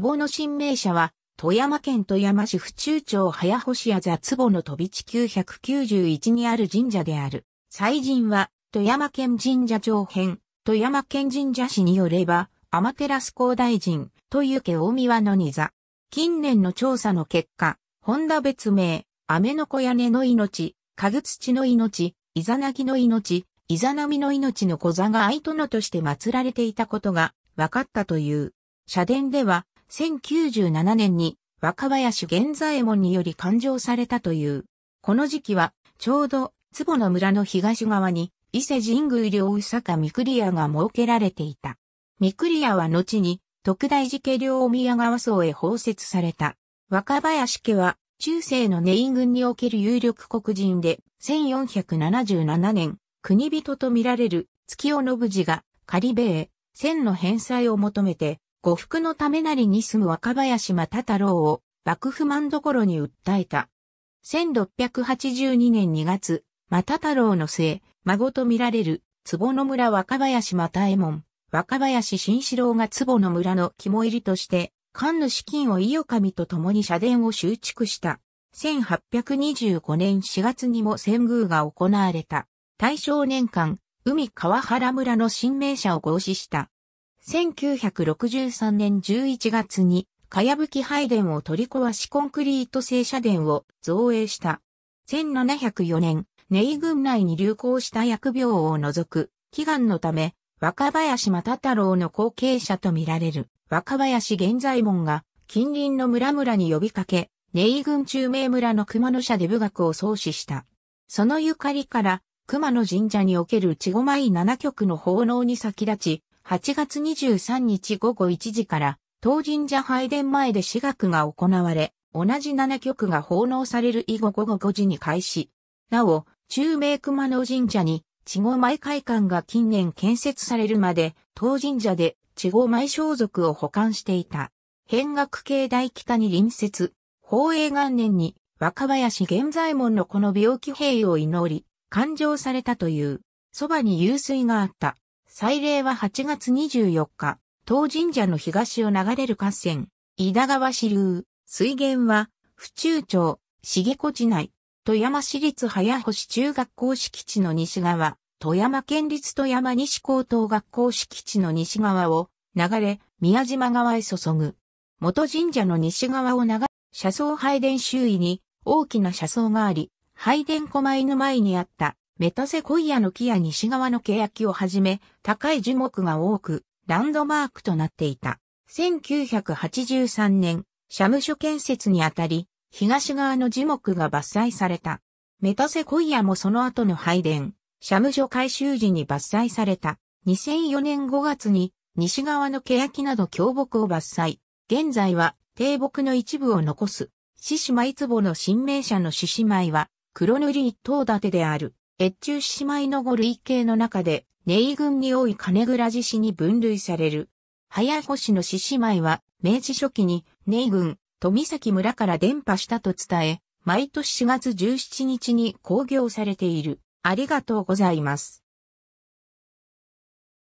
壺の新名社は、富山県富山市府中町早星屋座壺の飛び地991にある神社である。祭神は、富山県神社長編、富山県神社市によれば、天照高大臣、という家大宮のに座。近年の調査の結果、本田別名、雨の小屋根の命、具土の命、イザナギの命、イザナミの命の小座が愛殿として祀られていたことが分かったという。社殿では、1097年に若林源左衛門により勘定されたという。この時期は、ちょうど、坪野村の東側に、伊勢神宮両宇坂三栗屋が設けられていた。三栗屋は後に、特大寺家両宮川荘へ包摂された。若林家は、中世のネイン軍における有力黒人で、1477年、国人と見られる月尾信次が、仮米千の返済を求めて、呉服のためなりに住む若林又太郎を幕府満どころに訴えた。1682年2月、又太郎の末、孫と見られる、坪野村若林又右衛門、若林新四郎が坪野村の肝入りとして、官の資金を伊予神と共に社殿を修築した。1825年4月にも遷宮が行われた。大正年間、海川原村の新名社を合祀した。1963年11月に、かやぶき拝殿を取り壊しコンクリート製社殿を造営した。1704年、ネイ軍内に流行した疫病を除く、祈願のため、若林又太郎の後継者とみられる、若林玄在門が、近隣の村々に呼びかけ、ネイ軍中名村の熊野社で部学を創始した。そのゆかりから、熊野神社における千五枚七曲の奉納に先立ち、8月23日午後1時から、当神社拝殿前で私学が行われ、同じ7曲が奉納される以後午後5時に開始。なお、中名熊野神社に、地後前会館が近年建設されるまで、当神社で地後前装束を保管していた。変額系大北に隣接、宝永元年に若林玄左衛門のこの病気兵を祈り、勘定されたという、そばに湧水があった。祭礼は8月24日、当神社の東を流れる河川、井田川支流、水源は、府中町、重子地内、富山市立早星中学校敷地の西側、富山県立富山西高等学校敷地の西側を流れ、宮島川へ注ぐ。元神社の西側を流れ、車窓拝殿周囲に大きな車窓があり、拝殿前の前にあったメタセコイアの木や西側の欅をはじめ、高い樹木が多く、ランドマークとなっていた。1983年、社務所建設にあたり、東側の樹木が伐採された。メタセコイアもその後の拝殿、社務所改修時に伐採された。2004年5月に、西側の欅など強木を伐採。現在は、低木の一部を残す。獅子舞壺の新名社の獅子舞は、黒塗り一等立てである。越中姉妹の五類型の中で、ネイ群に多い金倉寺氏に分類される。早星の獅子舞は、明治初期に、ネイ群、富崎村から伝播したと伝え、毎年4月17日に興行されている。ありがとうございます。